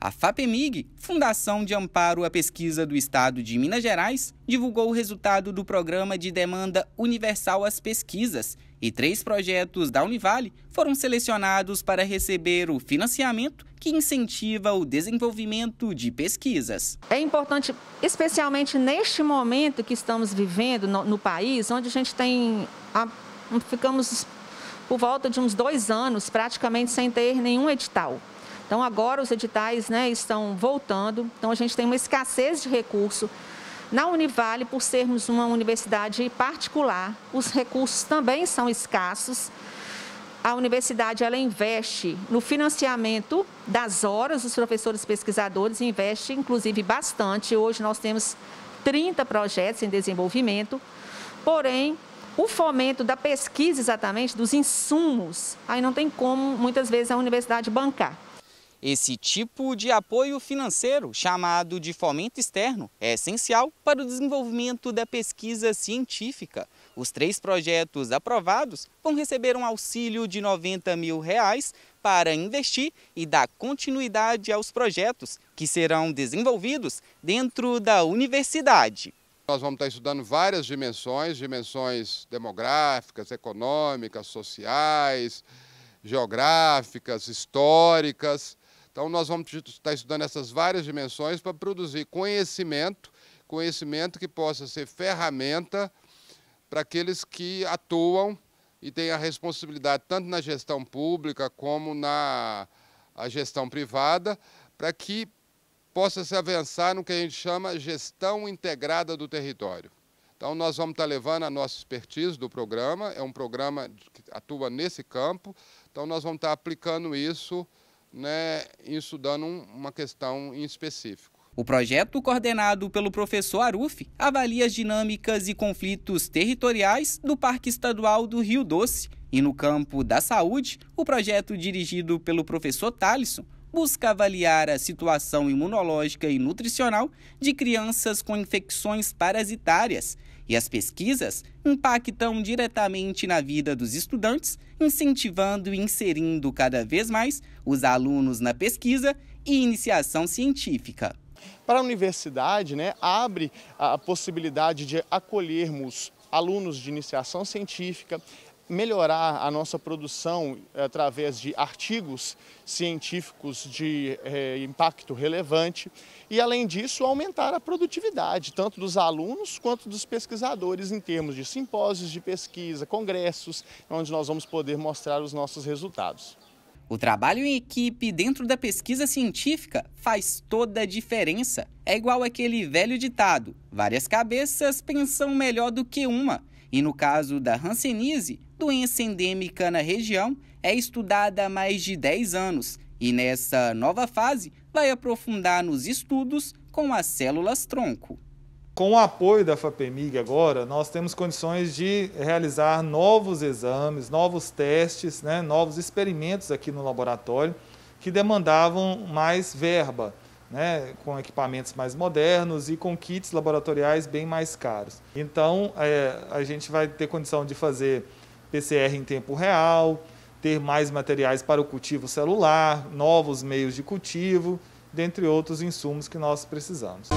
A FAPEMIG, Fundação de Amparo à Pesquisa do Estado de Minas Gerais, divulgou o resultado do Programa de Demanda Universal às Pesquisas e três projetos da Univale foram selecionados para receber o financiamento que incentiva o desenvolvimento de pesquisas. É importante, especialmente neste momento que estamos vivendo no, no país, onde a gente tem. A, ficamos por volta de uns dois anos praticamente sem ter nenhum edital. Então, agora os editais né, estão voltando, então a gente tem uma escassez de recurso. Na Univale, por sermos uma universidade particular, os recursos também são escassos. A universidade ela investe no financiamento das horas dos professores pesquisadores, investe inclusive bastante. Hoje nós temos 30 projetos em desenvolvimento, porém o fomento da pesquisa exatamente, dos insumos, aí não tem como muitas vezes a universidade bancar. Esse tipo de apoio financeiro, chamado de fomento externo, é essencial para o desenvolvimento da pesquisa científica. Os três projetos aprovados vão receber um auxílio de R$ 90 mil reais para investir e dar continuidade aos projetos que serão desenvolvidos dentro da universidade. Nós vamos estar estudando várias dimensões, dimensões demográficas, econômicas, sociais, geográficas, históricas, então, nós vamos estar estudando essas várias dimensões para produzir conhecimento, conhecimento que possa ser ferramenta para aqueles que atuam e têm a responsabilidade tanto na gestão pública como na gestão privada, para que possa se avançar no que a gente chama gestão integrada do território. Então, nós vamos estar levando a nossa expertise do programa, é um programa que atua nesse campo, então, nós vamos estar aplicando isso né, estudando uma questão em específico. O projeto, coordenado pelo professor Aruf, avalia as dinâmicas e conflitos territoriais do Parque Estadual do Rio Doce. E no campo da saúde, o projeto dirigido pelo professor Talisson busca avaliar a situação imunológica e nutricional de crianças com infecções parasitárias e as pesquisas impactam diretamente na vida dos estudantes, incentivando e inserindo cada vez mais os alunos na pesquisa e iniciação científica. Para a universidade, né, abre a possibilidade de acolhermos alunos de iniciação científica, melhorar a nossa produção eh, através de artigos científicos de eh, impacto relevante e, além disso, aumentar a produtividade, tanto dos alunos quanto dos pesquisadores, em termos de simpósios de pesquisa, congressos, onde nós vamos poder mostrar os nossos resultados. O trabalho em equipe dentro da pesquisa científica faz toda a diferença. É igual aquele velho ditado: várias cabeças pensam melhor do que uma. E no caso da Hansenise, doença endêmica na região é estudada há mais de 10 anos e nessa nova fase vai aprofundar nos estudos com as células tronco. Com o apoio da FAPEMIG agora, nós temos condições de realizar novos exames, novos testes, né, novos experimentos aqui no laboratório que demandavam mais verba, né, com equipamentos mais modernos e com kits laboratoriais bem mais caros. Então, é, a gente vai ter condição de fazer PCR em tempo real, ter mais materiais para o cultivo celular, novos meios de cultivo, dentre outros insumos que nós precisamos.